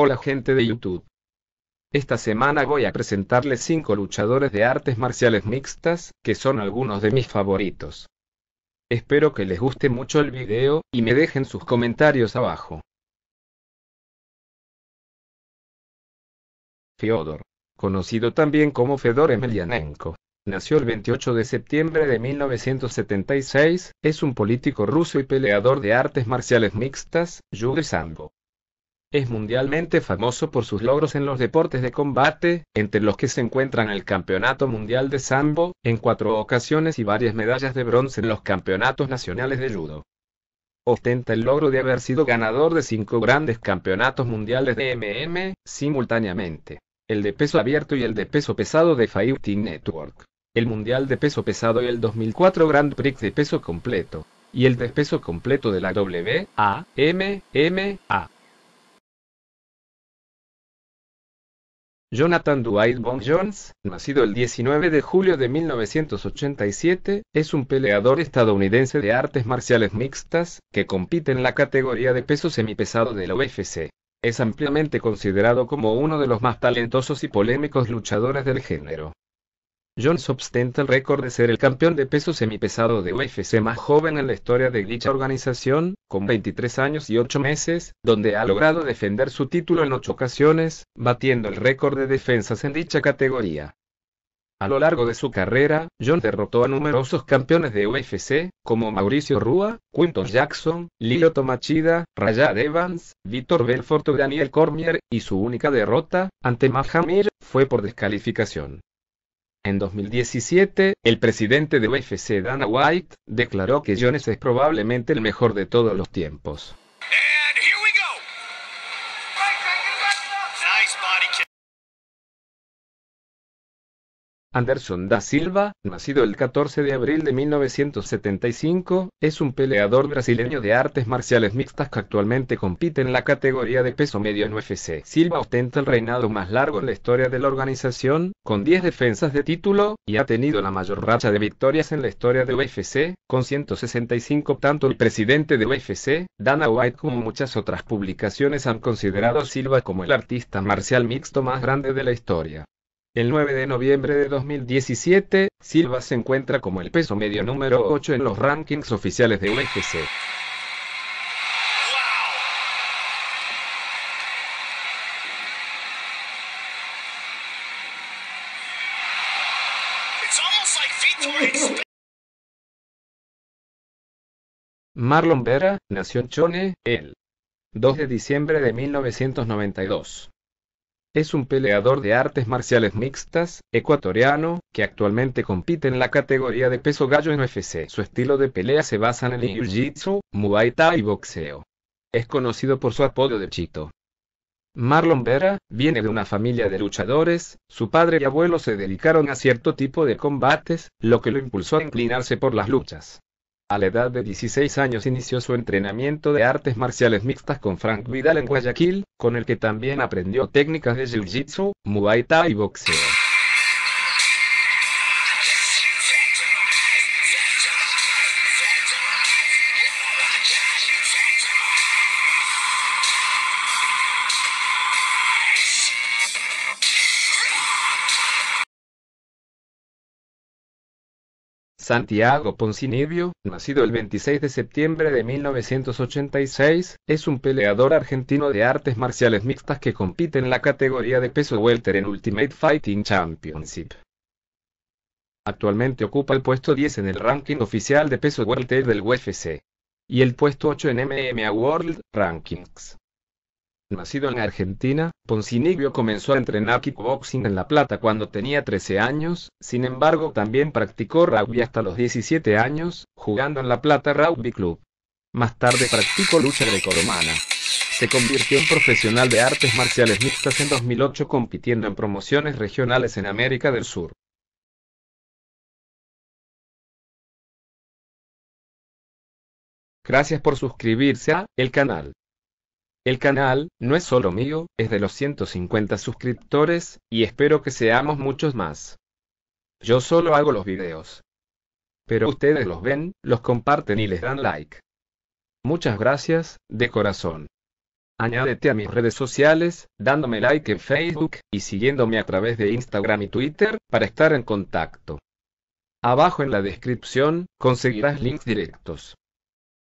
Hola gente de YouTube. Esta semana voy a presentarles 5 luchadores de artes marciales mixtas, que son algunos de mis favoritos. Espero que les guste mucho el video, y me dejen sus comentarios abajo. Fyodor, conocido también como Fedor Emelianenko, nació el 28 de septiembre de 1976, es un político ruso y peleador de artes marciales mixtas, Judo es mundialmente famoso por sus logros en los deportes de combate, entre los que se encuentran el Campeonato Mundial de Sambo, en cuatro ocasiones y varias medallas de bronce en los Campeonatos Nacionales de Judo. Ostenta el logro de haber sido ganador de cinco grandes campeonatos mundiales de MM, simultáneamente. El de peso abierto y el de peso pesado de Fighting Network. El Mundial de Peso Pesado y el 2004 Grand Prix de Peso Completo. Y el de peso completo de la WAMMA. Jonathan Dwight Bond Jones, nacido el 19 de julio de 1987, es un peleador estadounidense de artes marciales mixtas, que compite en la categoría de peso semipesado de la UFC. Es ampliamente considerado como uno de los más talentosos y polémicos luchadores del género. Jones ostenta el récord de ser el campeón de peso semipesado de UFC más joven en la historia de dicha organización, con 23 años y 8 meses, donde ha logrado defender su título en 8 ocasiones, batiendo el récord de defensas en dicha categoría. A lo largo de su carrera, John derrotó a numerosos campeones de UFC, como Mauricio Rua, Quinton Jackson, Lilo Tomachida, Rayad Evans, Víctor Belfort o Daniel Cormier, y su única derrota, ante Mahamir, fue por descalificación. En 2017, el presidente de UFC, Dana White, declaró que Jones es probablemente el mejor de todos los tiempos. Anderson da Silva, nacido el 14 de abril de 1975, es un peleador brasileño de artes marciales mixtas que actualmente compite en la categoría de peso medio en UFC. Silva ostenta el reinado más largo en la historia de la organización, con 10 defensas de título, y ha tenido la mayor racha de victorias en la historia de UFC, con 165. Tanto el presidente de UFC, Dana White, como muchas otras publicaciones han considerado a Silva como el artista marcial mixto más grande de la historia. El 9 de noviembre de 2017, Silva se encuentra como el peso medio número 8 en los rankings oficiales de UFC. Marlon Vera, nació en Chone, el 2 de diciembre de 1992. Es un peleador de artes marciales mixtas, ecuatoriano, que actualmente compite en la categoría de peso gallo en UFC. Su estilo de pelea se basa en el jiu-jitsu, muay thai y boxeo. Es conocido por su apodo de Chito. Marlon Vera viene de una familia de luchadores, su padre y abuelo se dedicaron a cierto tipo de combates, lo que lo impulsó a inclinarse por las luchas. A la edad de 16 años inició su entrenamiento de artes marciales mixtas con Frank Vidal en Guayaquil, con el que también aprendió técnicas de jiu-jitsu, muay thai y boxeo. Santiago Poncinibio, nacido el 26 de septiembre de 1986, es un peleador argentino de artes marciales mixtas que compite en la categoría de peso welter en Ultimate Fighting Championship. Actualmente ocupa el puesto 10 en el ranking oficial de peso welter del UFC y el puesto 8 en MMA World Rankings. Nacido en Argentina, Poncinibio comenzó a entrenar kickboxing en La Plata cuando tenía 13 años, sin embargo también practicó rugby hasta los 17 años, jugando en La Plata Rugby Club. Más tarde practicó lucha grecorromana. Se convirtió en profesional de artes marciales mixtas en 2008 compitiendo en promociones regionales en América del Sur. Gracias por suscribirse a el canal. El canal, no es solo mío, es de los 150 suscriptores, y espero que seamos muchos más. Yo solo hago los videos. Pero ustedes los ven, los comparten y les dan like. Muchas gracias, de corazón. Añádete a mis redes sociales, dándome like en Facebook y siguiéndome a través de Instagram y Twitter para estar en contacto. Abajo en la descripción conseguirás links directos.